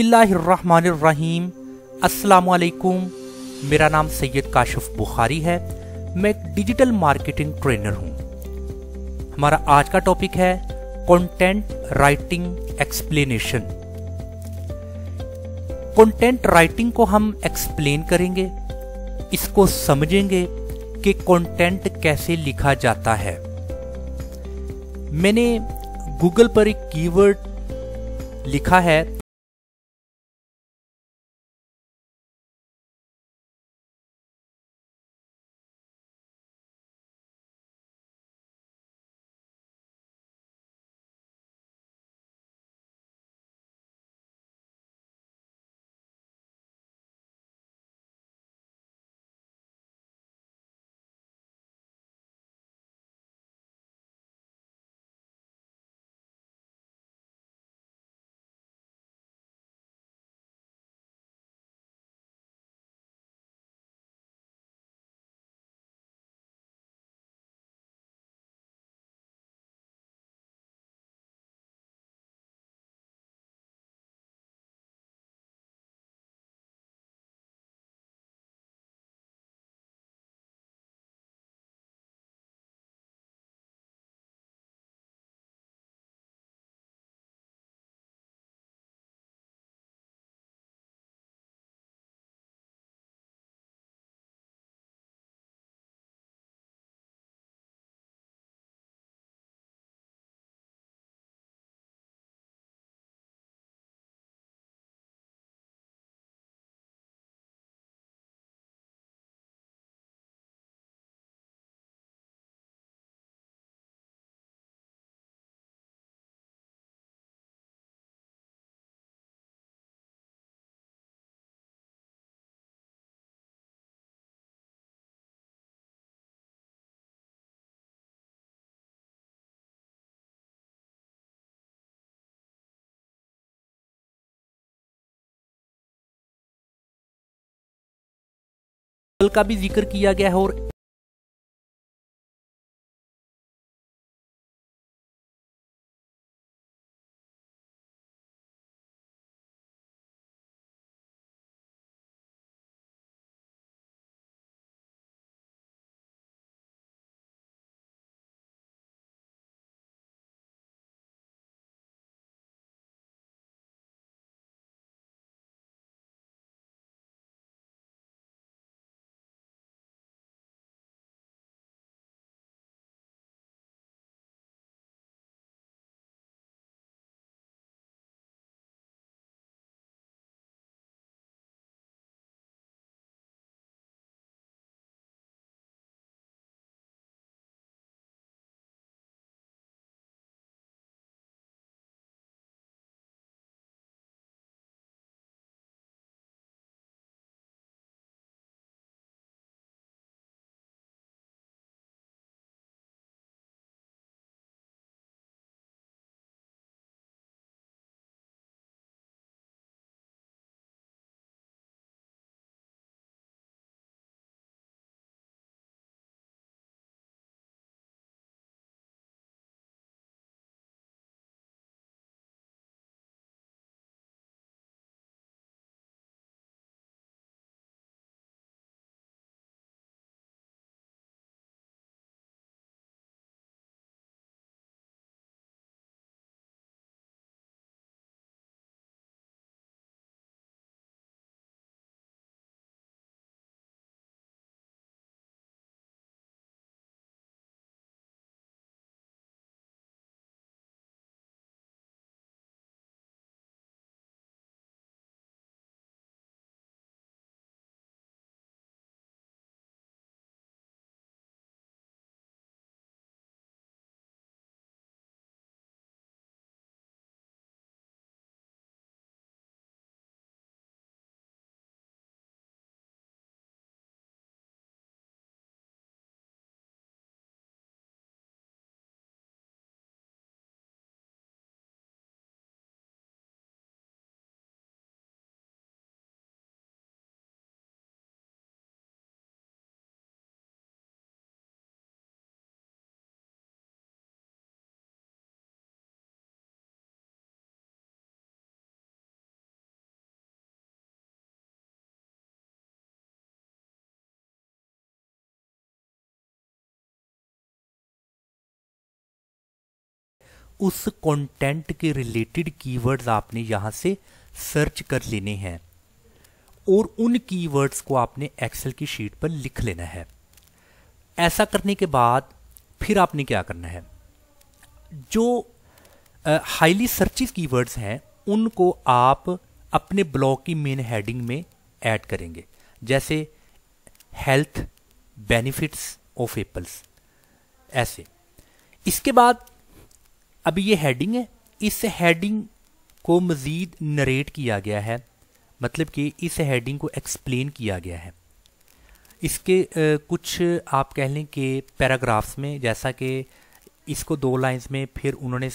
बसमीम् असलकुम मेरा नाम सैयद काशिफ बुखारी है मैं एक डिजिटल मार्केटिंग ट्रेनर हूँ हमारा आज का टॉपिक है content writing explanation content writing को हम एक्सप्लेन करेंगे इसको समझेंगे कि कंटेंट कैसे लिखा जाता है मैंने गूगल पर एक कीवर्ड लिखा है का भी जिक्र किया गया है और उस कंटेंट के रिलेटेड कीवर्ड्स आपने यहाँ से सर्च कर लेने हैं और उन कीवर्ड्स को आपने एक्सेल की शीट पर लिख लेना है ऐसा करने के बाद फिर आपने क्या करना है जो हाईली सर्चिज कीवर्ड्स हैं उनको आप अपने ब्लॉग की मेन हेडिंग में ऐड करेंगे जैसे हेल्थ बेनिफिट्स ऑफ एप्पल्स ऐसे इसके बाद अब ये हेडिंग है इस हेडिंग को मज़ीद नरेट किया गया है मतलब कि इस हेडिंग को एक्सप्लेन किया गया है इसके कुछ आप कह लें कि पैराग्राफ्स में जैसा कि इसको दो लाइंस में फिर उन्होंने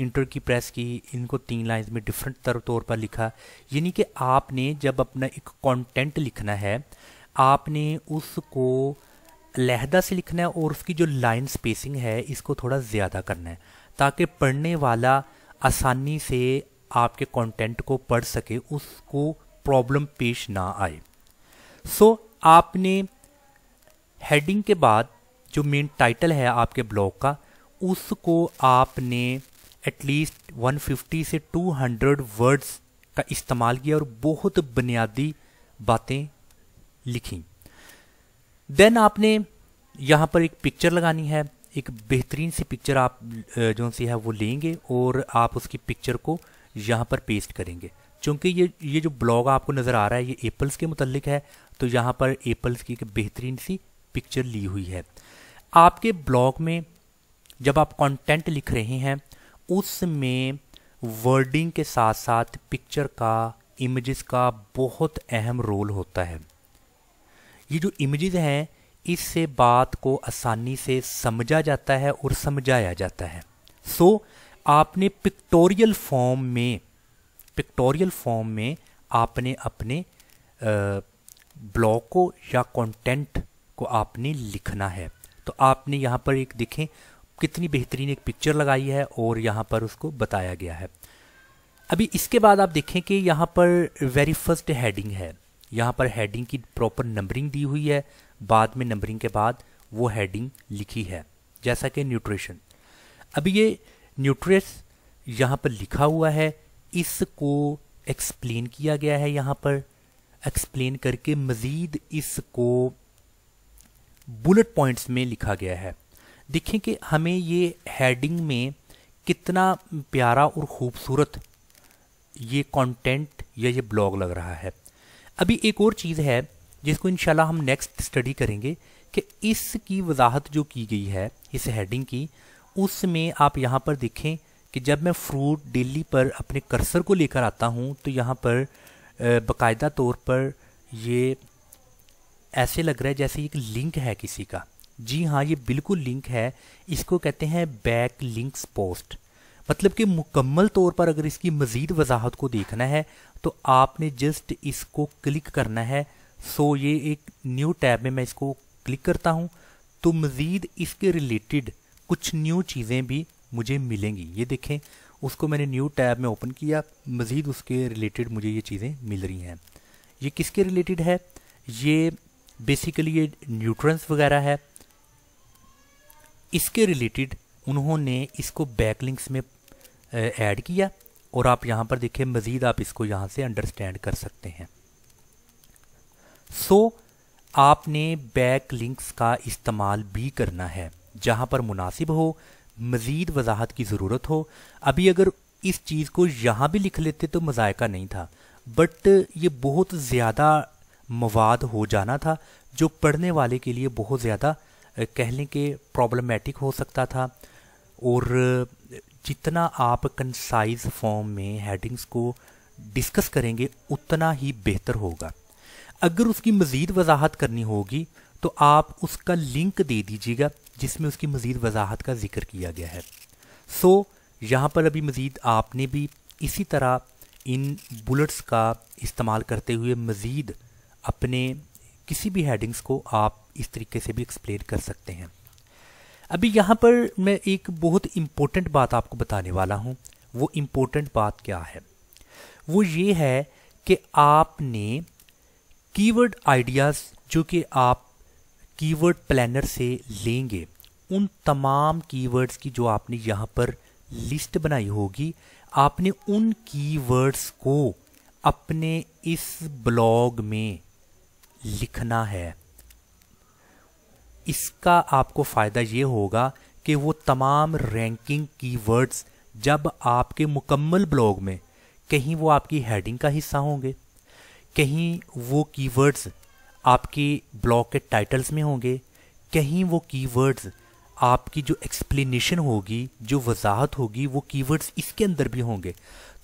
इंटर की प्रेस की इनको तीन लाइंस में डिफरेंट तर तौर पर लिखा यानी कि आपने जब अपना एक कंटेंट लिखना है आपने उसको लहदा से लिखना है और उसकी जो लाइन स्पेसिंग है इसको थोड़ा ज़्यादा करना है ताकि पढ़ने वाला आसानी से आपके कंटेंट को पढ़ सके उसको प्रॉब्लम पेश ना आए सो so, आपने हेडिंग के बाद जो मेन टाइटल है आपके ब्लॉग का उसको आपने एटलीस्ट 150 से 200 वर्ड्स का इस्तेमाल किया और बहुत बुनियादी बातें लिखी देन आपने यहाँ पर एक पिक्चर लगानी है एक बेहतरीन सी पिक्चर आप जो सी है वो लेंगे और आप उसकी पिक्चर को यहाँ पर पेस्ट करेंगे चूँकि ये ये जो ब्लॉग आपको नज़र आ रहा है ये एप्पल्स के मुतलिक है तो यहाँ पर एप्पल्स की एक बेहतरीन सी पिक्चर ली हुई है आपके ब्लॉग में जब आप कंटेंट लिख रहे हैं उसमें वर्डिंग के साथ साथ पिक्चर का इमेजेस का बहुत अहम रोल होता है ये जो इमेजेस हैं इससे बात को आसानी से समझा जाता है और समझाया जाता है सो so, आपने पिक्टोरियल फॉर्म में पिक्टोरियल फॉर्म में आपने अपने ब्लॉक को या कंटेंट को आपने लिखना है तो आपने यहाँ पर एक देखें कितनी बेहतरीन एक पिक्चर लगाई है और यहाँ पर उसको बताया गया है अभी इसके बाद आप देखें कि यहाँ पर वेरी फर्स्ट हेडिंग है यहाँ पर हेडिंग की प्रॉपर नंबरिंग दी हुई है बाद में नंबरिंग के बाद वो हेडिंग लिखी है जैसा कि न्यूट्रिशन अब ये न्यूट्रिस यहाँ पर लिखा हुआ है इसको एक्सप्लेन किया गया है यहाँ पर एक्सप्लेन करके मज़ीद इसको बुलेट पॉइंट्स में लिखा गया है देखें कि हमें ये हेडिंग में कितना प्यारा और ख़ूबसूरत ये कंटेंट या ये ब्लॉग लग रहा है अभी एक और चीज़ है जिसको इंशाल्लाह हम नेक्स्ट स्टडी करेंगे कि इसकी वजाहत जो की गई है इस हेडिंग की उसमें आप यहाँ पर देखें कि जब मैं फ्रूट डेली पर अपने कर्सर को लेकर आता हूँ तो यहाँ पर बाकायदा तौर पर ये ऐसे लग रहा है जैसे एक लिंक है किसी का जी हाँ ये बिल्कुल लिंक है इसको कहते हैं बैक लिंक्स पोस्ट मतलब कि मुकम्मल तौर पर अगर इसकी मज़ीद वजाहत को देखना है तो आपने जस्ट इसको क्लिक करना है सो ये एक न्यू टैब में मैं इसको क्लिक करता हूँ तो मज़ीद इसके रिलेटेड कुछ न्यू चीज़ें भी मुझे मिलेंगी ये देखें उसको मैंने न्यू टैब में ओपन किया मज़ीद उसके रिलेटेड मुझे ये चीज़ें मिल रही हैं ये किसके रिलेटेड है ये बेसिकली ये न्यूट्रंस वगैरह है इसके रिलेटेड उन्होंने इसको बैकलिंक्स में ऐड किया और आप यहाँ पर देखिए मज़ीद आप इसको यहाँ से अंडरस्टैंड कर सकते हैं सो so, आपने बैक लिंक्स का इस्तेमाल भी करना है जहाँ पर मुनासिब हो मज़ीद वजाहत की ज़रूरत हो अभी अगर इस चीज़ को यहाँ भी लिख लेते तो मज़ायका नहीं था बट ये बहुत ज़्यादा मवाद हो जाना था जो पढ़ने वाले के लिए बहुत ज़्यादा कहने के प्रॉब्लमेटिक हो सकता था और जितना आप कंसाइज फॉर्म में हेडिंग्स को डिस्कस करेंगे उतना ही बेहतर होगा अगर उसकी मज़ीद वजाहत करनी होगी तो आप उसका लिंक दे दीजिएगा जिसमें उसकी मज़ीद वजाहत का जिक्र किया गया है सो so, यहाँ पर अभी मज़ीद आपने भी इसी तरह इन बुलेट्स का इस्तेमाल करते हुए मज़ीद अपने किसी भी हेडिंग्स को आप इस तरीके से भी एक्सप्लेन कर सकते हैं अभी यहाँ पर मैं एक बहुत इम्पोर्टेंट बात आपको बताने वाला हूँ वो इम्पोर्टेंट बात क्या है वो ये है कि आपने कीवर्ड आइडियाज़ जो कि आप कीवर्ड प्लानर से लेंगे उन तमाम कीवर्ड्स की जो आपने यहाँ पर लिस्ट बनाई होगी आपने उन कीवर्ड्स को अपने इस ब्लॉग में लिखना है इसका आपको फ़ायदा ये होगा कि वो तमाम रैंकिंग कीवर्ड्स जब आपके मुकम्मल ब्लॉग में कहीं वो आपकी हेडिंग का हिस्सा होंगे कहीं वो कीवर्ड्स आपके ब्लॉग के टाइटल्स में होंगे कहीं वो कीवर्ड्स आपकी जो एक्सप्लेनेशन होगी जो वजाहत होगी वो कीवर्ड्स इसके अंदर भी होंगे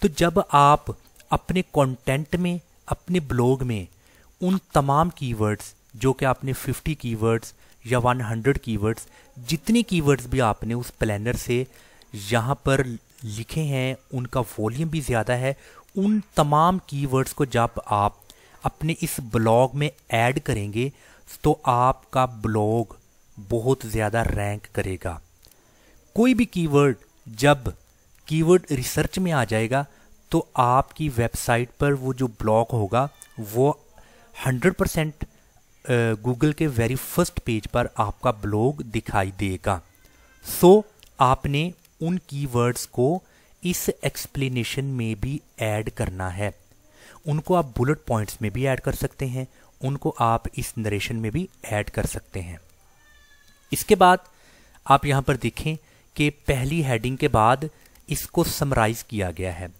तो जब आप अपने कंटेंट में अपने ब्लॉग में उन तमाम कीवर्ड्स जो कि आपने 50 कीवर्ड्स या 100 कीवर्ड्स जितने कीवर्ड्स भी आपने उस प्लानर से यहाँ पर लिखे हैं उनका वॉल्यूम भी ज़्यादा है उन तमाम कीवर्ड्स को जब आप अपने इस ब्लॉग में ऐड करेंगे तो आपका ब्लॉग बहुत ज़्यादा रैंक करेगा कोई भी कीवर्ड जब कीवर्ड रिसर्च में आ जाएगा तो आपकी वेबसाइट पर वो जो ब्लॉग होगा वो हंड्रेड परसेंट गूगल के वेरी फर्स्ट पेज पर आपका ब्लॉग दिखाई देगा सो so, आपने उन कीवर्ड्स को इस एक्सप्लेनेशन में भी ऐड करना है उनको आप बुलेट पॉइंट्स में भी ऐड कर सकते हैं उनको आप इस नरेशन में भी ऐड कर सकते हैं इसके बाद आप यहाँ पर देखें कि पहली हेडिंग के बाद इसको समराइज किया गया है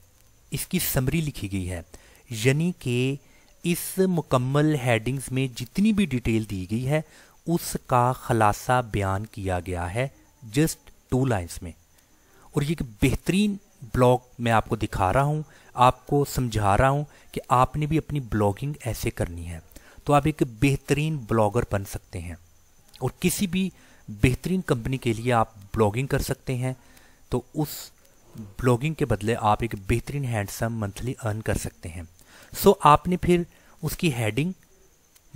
इसकी समरी लिखी गई है यानी कि इस मुकम्मल हेडिंग्स में जितनी भी डिटेल दी गई है उसका खलासा बयान किया गया है जस्ट टू लाइन्स में और ये एक बेहतरीन ब्लॉग मैं आपको दिखा रहा हूँ आपको समझा रहा हूँ कि आपने भी अपनी ब्लॉगिंग ऐसे करनी है तो आप एक बेहतरीन ब्लॉगर बन सकते हैं और किसी भी बेहतरीन कंपनी के लिए आप ब्लॉगिंग कर सकते हैं तो उस ब्लॉगिंग के बदले आप एक बेहतरीन हैंडसम मंथली अर्न कर सकते हैं सो आपने फिर उसकी हेडिंग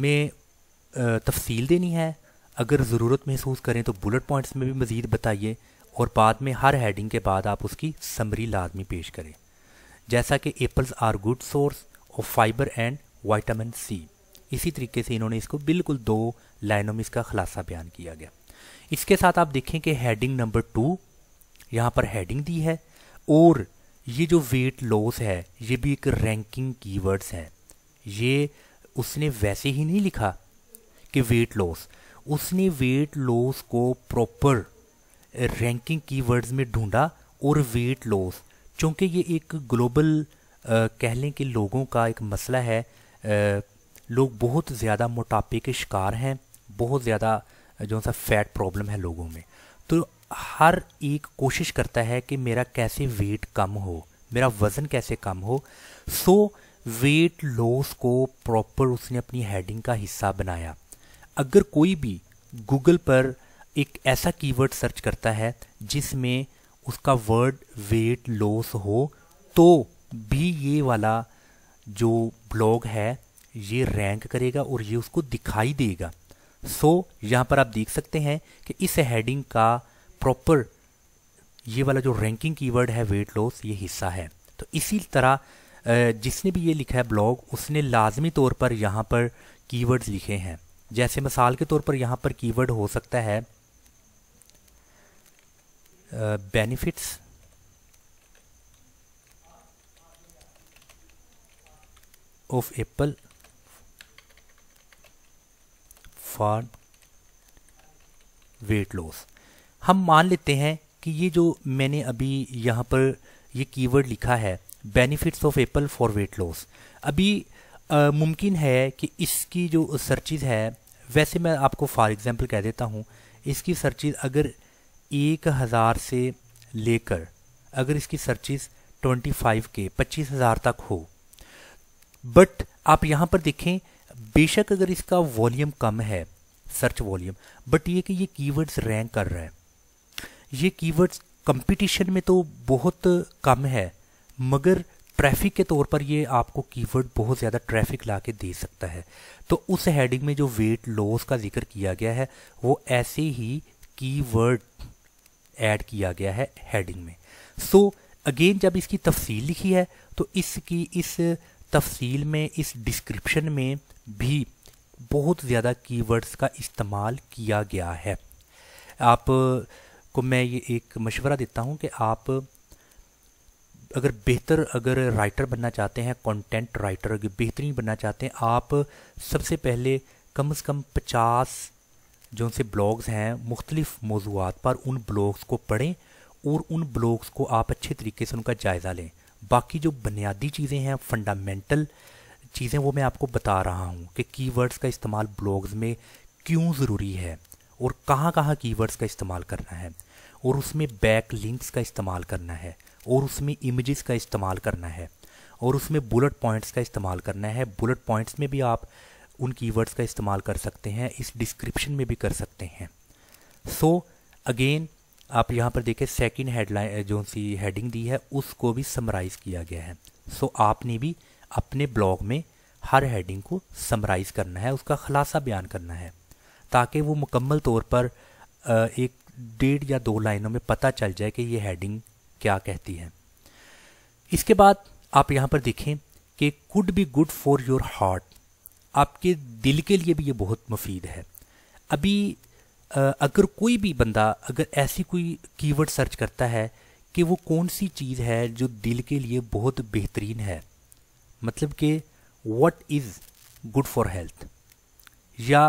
में तफसील देनी है अगर ज़रूरत महसूस करें तो बुलेट पॉइंट्स में भी मज़ीद बताइए और बाद में हर हेडिंग के बाद आप उसकी समरी लाजमी पेश करें जैसा कि apples are good source of fibre and vitamin C इसी तरीके से इन्होंने इसको बिल्कुल दो लाइनों में इसका खुलासा बयान किया गया इसके साथ आप देखें कि हेडिंग नंबर टू यहाँ पर हेडिंग दी है और ये जो वेट लॉस है ये भी एक रैंकिंग कीवर्ड्स हैं ये उसने वैसे ही नहीं लिखा कि वेट लॉस उसने वेट लॉस को प्रॉपर रैंकिंग कीवर्ड्स में ढूंढा और वेट लॉस चूँकि ये एक ग्लोबल कह लें कि लोगों का एक मसला है आ, लोग बहुत ज़्यादा मोटापे के शिकार हैं बहुत ज़्यादा जो सा फैट प्रॉब्लम है लोगों में तो हर एक कोशिश करता है कि मेरा कैसे वेट कम हो मेरा वज़न कैसे कम हो सो वेट लॉस को प्रॉपर उसने अपनी हेडिंग का हिस्सा बनाया अगर कोई भी गूगल पर एक ऐसा कीवर्ड सर्च करता है जिसमें उसका वर्ड वेट लॉस हो तो भी ये वाला जो ब्लॉग है ये रैंक करेगा और ये उसको दिखाई देगा सो so, यहाँ पर आप देख सकते हैं कि इस हेडिंग का प्रॉपर ये वाला जो रैंकिंग कीवर्ड है वेट लॉस ये हिस्सा है तो इसी तरह जिसने भी ये लिखा है ब्लॉग उसने लाजमी तौर पर यहाँ पर कीवर्ड्स लिखे हैं जैसे मिसाल के तौर पर यहाँ पर कीवर्ड हो सकता है benefits of apple for weight loss हम मान लेते हैं कि ये जो मैंने अभी यहाँ पर ये कीवर्ड लिखा है benefits of apple for weight loss अभी मुमकिन है कि इसकी जो सर्चिज़ है वैसे मैं आपको फॉर एग्ज़ाम्पल कह देता हूँ इसकी सर्चिज़ अगर एक हज़ार से लेकर अगर इसकी सर्चिज़ ट्वेंटी फाइव के पच्चीस हज़ार तक हो बट आप यहाँ पर देखें बेशक अगर इसका वॉल्यूम कम है सर्च वॉल्यूम बट ये कि ये कीवर्ड्स रैंक कर रहा है ये कीवर्ड्स कंपटीशन में तो बहुत कम है मगर ट्रैफिक के तौर पर ये आपको कीवर्ड बहुत ज़्यादा ट्रैफिक ला के दे सकता है तो उस हेडिंग में जो वेट लॉस का जिक्र किया गया है वो ऐसे ही कीवर्ड ऐड किया गया है हेडिंग में सो so, अगेन जब इसकी तफसील लिखी है तो इसकी इस तफसील में इस डिस्क्रिप्शन में भी बहुत ज़्यादा कीवर्ड्स का इस्तेमाल किया गया है आप को मैं ये एक मशवरा देता हूँ कि आप अगर बेहतर अगर राइटर बनना चाहते हैं कंटेंट राइटर बेहतरीन बनना चाहते हैं आप सबसे पहले कम से कम पचास जो उनसे ब्लॉग्स हैं मुख्तलिफ़ मौजूद पर उन ब्लॉग्स को पढ़ें और उन ब्लॉग्स को आप अच्छे तरीके से उनका जायज़ा लें बाकी जो बुनियादी चीज़ें हैं फंडामेंटल चीज़ें वो मैं आपको बता रहा हूँ कि कीवर्ड्स का इस्तेमाल ब्लॉग्स में क्यों ज़रूरी है और कहाँ कहाँ कीवर्ड्स का इस्तेमाल करना है और उसमें बैक लिंक्स का इस्तेमाल करना है और उसमें इमेजेस का इस्तेमाल करना है और उसमें बुलेट पॉइंट्स का इस्तेमाल करना है बुलेट पॉइंट्स में भी आप उन कीवर्ड्स का इस्तेमाल कर सकते हैं इस डिस्क्रिप्शन में भी कर सकते हैं सो so, अगेन आप यहाँ पर देखें सेकेंड हेडलाइन जो सी हेडिंग दी है उसको भी समराइज़ किया गया है सो so, आपने भी अपने ब्लॉग में हर हेडिंग को समराइज़ करना है उसका ख़लासा बयान करना है ताकि वो मुकम्मल तौर पर एक डेढ़ या दो लाइनों में पता चल जाए कि ये हेडिंग क्या कहती है इसके बाद आप यहाँ पर देखें कि could be good for your heart आपके दिल के लिए भी ये बहुत मुफीद है अभी अगर कोई भी बंदा अगर ऐसी कोई कीवर्ड सर्च करता है कि वो कौन सी चीज़ है जो दिल के लिए बहुत बेहतरीन है मतलब कि what is good for health या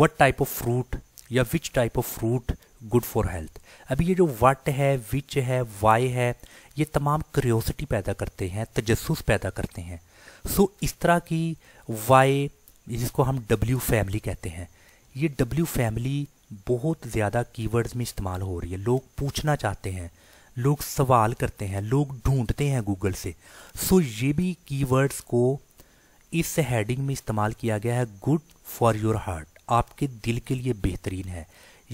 वट टाइप ऑफ फ्रूट या which type of fruit good for health अभी ये जो वट है विच है वाई है ये तमाम क्रियोसिटी पैदा करते हैं तजस्स पैदा करते हैं सो so, इस तरह की वाई जिसको हम डब्ल्यू फैमिली कहते हैं ये डब्ल्यू फैमिली बहुत ज़्यादा कीवर्ड्स में इस्तेमाल हो रही है लोग पूछना चाहते हैं लोग सवाल करते हैं लोग ढूंढते हैं गूगल से सो so, ये भी कीवर्ड्स को इस हेडिंग में इस्तेमाल किया गया है गुड फॉर योर हार्ट आपके दिल के लिए बेहतरीन है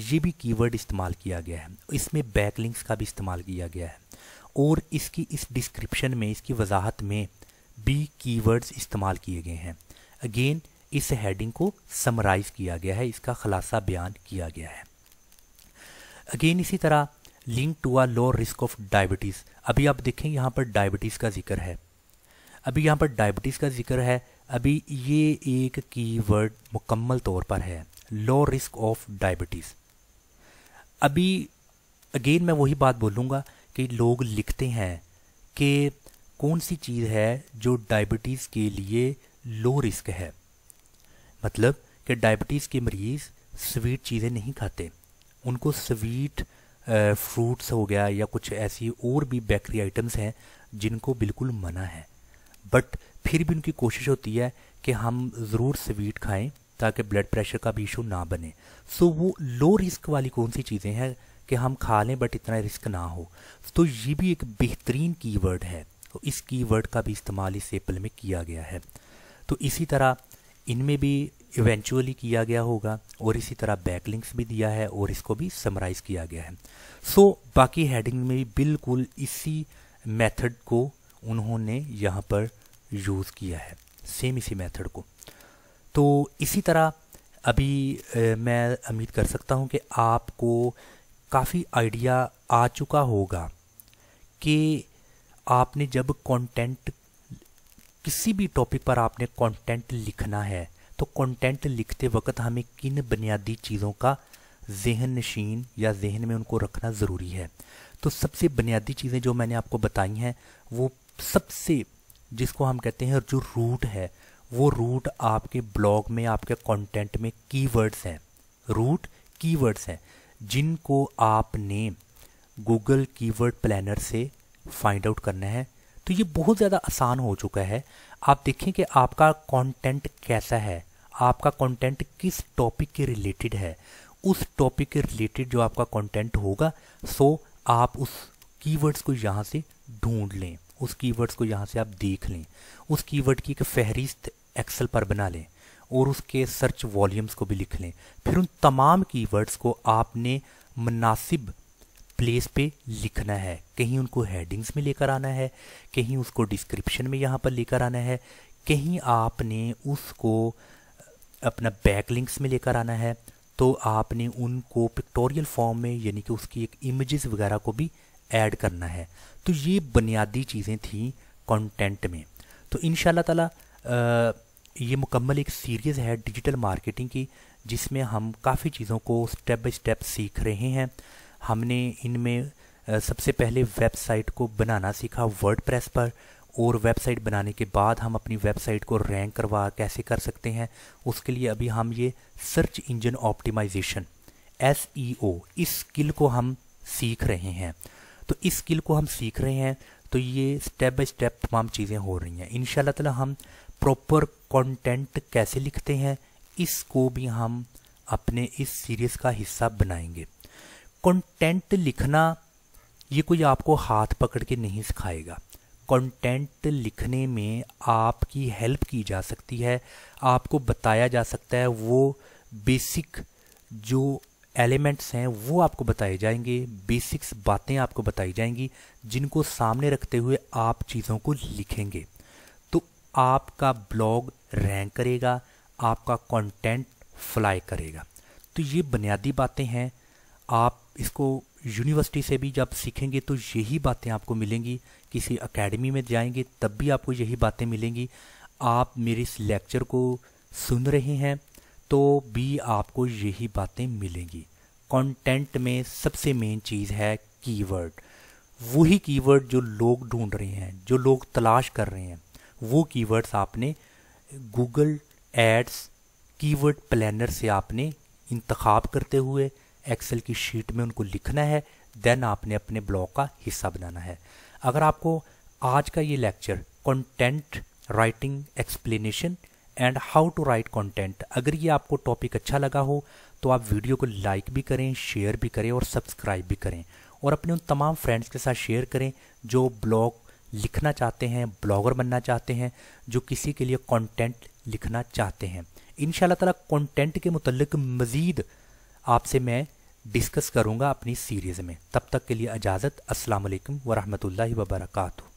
ये भी कीवर्ड इस्तेमाल किया गया है इसमें बैकलिंक्स का भी इस्तेमाल किया गया है और इसकी इस डिस्क्रिप्शन में इसकी वजाहत में भी कीवर्ड्स इस्तेमाल किए गए हैं अगेन इस हेडिंग को समराइज़ किया गया है इसका खलासा बयान किया गया है अगेन इसी तरह link to a lower risk of diabetes अभी आप देखें यहाँ पर डायबिटीज़ का जिक्र है अभी यहाँ पर डायबिटीज़ का जिक्र है अभी ये एक कीवर्ड मुकम्मल तौर पर है लो रिस्क ऑफ डायबिटीज़ अभी अगेन मैं वही बात बोलूँगा कि लोग लिखते हैं कि कौन सी चीज़ है जो डायबिटीज़ के लिए लो रिस्क है मतलब कि डायबिटीज़ के मरीज़ स्वीट चीज़ें नहीं खाते उनको स्वीट फ्रूट्स हो गया या कुछ ऐसी और भी बेकरी आइटम्स हैं जिनको बिल्कुल मना है बट फिर भी उनकी कोशिश होती है कि हम ज़रूर स्वीट खाएं ताकि ब्लड प्रेशर का भी इशू ना बने सो so, वो लो रिस्क वाली कौन सी चीज़ें हैं कि हम खा लें बट इतना रिस्क ना हो तो ये भी एक बेहतरीन कीवर्ड है तो इस कीवर्ड का भी इस्तेमाल इस एप्पल में किया गया है तो इसी तरह इनमें भी इवेंचुअली किया गया होगा और इसी तरह बैकलिंक्स भी दिया है और इसको भी समराइज़ किया गया है सो so, बाकी हेडिंग में भी बिल्कुल इसी मेथड को उन्होंने यहाँ पर यूज़ किया है सेम इसी मेथड को तो इसी तरह अभी मैं उम्मीद कर सकता हूँ कि आपको काफ़ी आइडिया आ चुका होगा कि आपने जब कंटेंट किसी भी टॉपिक पर आपने कंटेंट लिखना है तो कंटेंट लिखते वक्त हमें किन बुनियादी चीज़ों का जहन नशीन या जहन में उनको रखना ज़रूरी है तो सबसे बुनियादी चीज़ें जो मैंने आपको बताई हैं वो सबसे जिसको हम कहते हैं जो रूट है वो रूट आपके ब्लॉग में आपके कंटेंट में कीवर्ड्स हैं रूट कीवर्ड्स हैं जिनको आपने गूगल कीवर्ड प्लानर से फाइंड आउट करना है तो ये बहुत ज़्यादा आसान हो चुका है आप देखें कि आपका कंटेंट कैसा है आपका कंटेंट किस टॉपिक के रिलेटेड है उस टॉपिक के रिलेटेड जो आपका कंटेंट होगा सो आप उस कीवर्ड्स को यहाँ से ढूंढ लें उस कीवर्ड्स को यहाँ से आप देख लें उस कीवर्ड की एक फहरिस्त एक्सेल पर बना लें और उसके सर्च वॉल्यूम्स को भी लिख लें फिर उन तमाम कीवर्ड्स को आपने मुनासिब प्लेस पे लिखना है कहीं उनको हेडिंग्स में लेकर आना है कहीं उसको डिस्क्रिप्शन में यहाँ पर लेकर आना है कहीं आपने उसको अपना बैक लिंक्स में लेकर आना है तो आपने उनको पिक्टोरियल फॉर्म में यानी कि उसकी एक इमेजेस वगैरह को भी ऐड करना है तो ये बुनियादी चीज़ें थी कंटेंट में तो इन ताला ये मुकम्मल एक सीरीज़ है डिजिटल मार्केटिंग की जिसमें हम काफ़ी चीज़ों को स्टेप बाई स्टेप सीख रहे हैं हमने इनमें सबसे पहले वेबसाइट को बनाना सीखा वर्ड पर और वेबसाइट बनाने के बाद हम अपनी वेबसाइट को रैंक करवा कैसे कर सकते हैं उसके लिए अभी हम ये सर्च इंजन ऑप्टिमाइजेशन एस इस स्किल को हम सीख रहे हैं तो इस स्किल को हम सीख रहे हैं तो ये स्टेप बाय स्टेप तमाम चीज़ें हो रही हैं इन ताला हम प्रॉपर कंटेंट कैसे लिखते हैं इसको भी हम अपने इस सीरीज़ का हिस्सा बनाएंगे कंटेंट लिखना ये कोई आपको हाथ पकड़ के नहीं सिखाएगा कंटेंट लिखने में आपकी हेल्प की जा सकती है आपको बताया जा सकता है वो बेसिक जो एलिमेंट्स हैं वो आपको बताए जाएंगे बेसिक्स बातें आपको बताई जाएंगी जिनको सामने रखते हुए आप चीज़ों को लिखेंगे आपका ब्लॉग रैंक करेगा आपका कंटेंट फ्लाई करेगा तो ये बुनियादी बातें हैं आप इसको यूनिवर्सिटी से भी जब सीखेंगे तो यही बातें आपको मिलेंगी किसी एकेडमी में जाएंगे तब भी आपको यही बातें मिलेंगी आप मेरे इस लेक्चर को सुन रहे हैं तो भी आपको यही बातें मिलेंगी कंटेंट में सबसे मेन चीज़ है कीवर्ड वही कीवर्ड जो लोग ढूंढ रहे हैं जो लोग तलाश कर रहे हैं वो कीवर्ड्स आपने गूगल एड्स कीवर्ड प्लानर से आपने इंतखब करते हुए एक्सेल की शीट में उनको लिखना है देन आपने अपने ब्लॉग का हिस्सा बनाना है अगर आपको आज का ये lecture content writing explanation and how to write content अगर ये आपको टॉपिक अच्छा लगा हो तो आप वीडियो को लाइक भी करें शेयर भी करें और सब्सक्राइब भी करें और अपने उन तमाम फ्रेंड्स के साथ शेयर करें जो ब्लॉग लिखना चाहते हैं ब्लॉगर बनना चाहते हैं जो किसी के लिए कंटेंट लिखना चाहते हैं इन ताला कंटेंट के मतलब मज़ीद आपसे मैं डिस्कस करूँगा अपनी सीरीज़ में तब तक के लिए इजाज़त असलकम वरहमल वबरकू